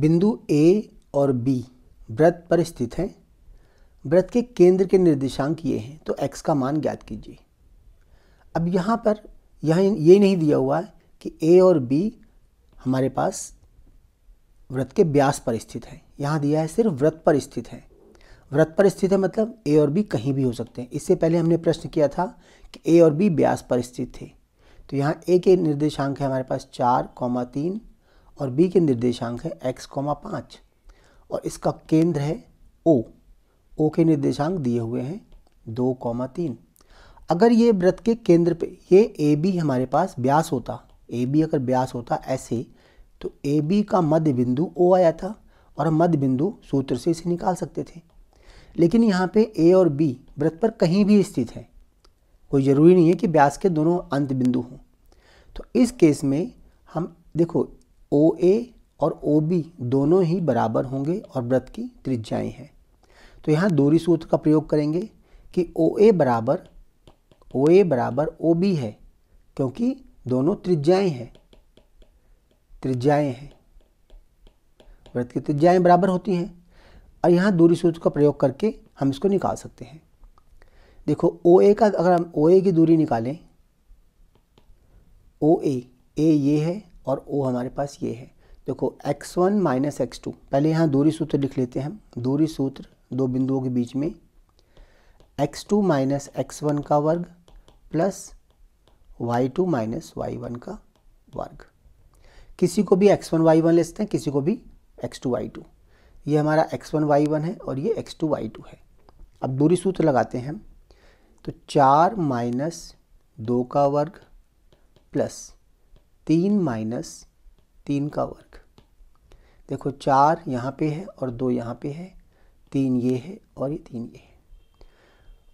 बिंदु ए और बी व्रत पर स्थित हैं व्रत के केंद्र के निर्देशांक ये हैं तो x का मान ज्ञात कीजिए अब यहाँ पर यहाँ ये नहीं दिया हुआ है कि ए और बी हमारे पास व्रत के ब्यास पर स्थित है यहाँ दिया है सिर्फ व्रत पर स्थित है व्रत पर स्थित है मतलब ए और बी कहीं भी हो सकते हैं इससे पहले हमने प्रश्न किया था कि ए और बी ब्यास पर स्थित थे तो यहाँ ए के निर्देशांक है हमारे पास चार कौमा तीन और बी के निर्देशांक है एक्स कॉमा पाँच और इसका केंद्र है ओ ओ के निर्देशांक दिए हुए हैं दो कॉमा तीन अगर ये व्रत के केंद्र पे ये ए बी हमारे पास ब्यास होता ए बी अगर ब्यास होता ऐसे तो ए बी का मध्य बिंदु ओ आया था और हम मध्य बिंदु सूत्र से इसे निकाल सकते थे लेकिन यहाँ पे ए और बी व्रत पर कहीं भी स्थित है कोई ज़रूरी नहीं है कि ब्यास के दोनों अंत बिंदु हों तो इस केस में हम देखो ओ ए और ओ बी दोनों ही बराबर होंगे और व्रत की त्रिज्याएं हैं तो यहाँ दूरी सूत्र का प्रयोग करेंगे कि ओ ए बराबर ओ ए बराबर ओ बी है क्योंकि दोनों त्रिज्याएं हैं त्रिज्याएं हैं व्रत की त्रिज्याएँ बराबर होती हैं और यहाँ दूरी सूत्र का प्रयोग करके हम इसको निकाल सकते हैं देखो ओ ए का अगर हम ओ ए की दूरी निकालें ओ ए ए ये है और ओ हमारे पास ये है देखो X one minus X two पहले यहाँ दूरी सूत्र लिख लेते हैं दूरी सूत्र दो बिंदुओं के बीच में X two minus X one का वर्ग plus Y two minus Y one का वर्ग किसी को भी एक्स वन वाई वन ले सकते हैं किसी को भी एक्स टू वाई टू ये हमारा एक्स वन वाई वन है और ये एक्स टू वाई टू है अब दूरी सूत्र लगाते हैं तो चार माइनस दो का वर्ग प्लस तीन माइनस तीन का वर्ग देखो चार यहाँ पे है और दो यहाँ पे है तीन ये है और ये तीन ये है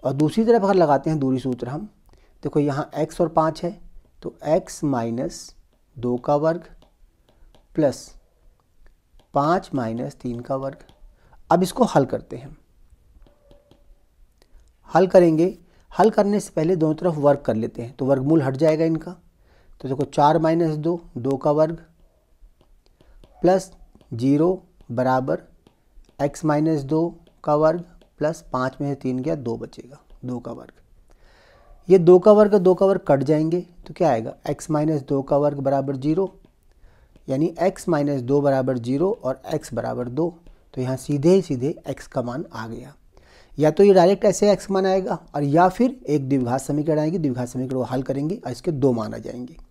और दूसरी तरफ अगर लगाते हैं दूरी सूत्र हम देखो यहाँ x और पाँच है तो x माइनस दो का वर्ग प्लस पाँच माइनस तीन का वर्ग अब इसको हल करते हैं हल करेंगे हल करने से पहले दोनों तरफ वर्ग कर लेते हैं तो वर्गमूल हट जाएगा इनका तो देखो चार माइनस दो दो का वर्ग प्लस जीरो बराबर एक्स माइनस दो का वर्ग प्लस पाँच में से तीन गया दो बचेगा दो का वर्ग ये दो का वर्ग दो का वर्ग कट जाएंगे तो क्या आएगा एक्स माइनस दो का वर्ग बराबर जीरो यानी एक्स माइनस दो बराबर जीरो और एक्स बराबर दो तो यहाँ सीधे ही सीधे एक्स का मान आ गया या तो ये डायरेक्ट ऐसे एक्स मान आएगा और या फिर एक द्विघात समीकरण आएगी द्विघात समीकरण को हल करेंगे और इसके दो मान आ जाएंगे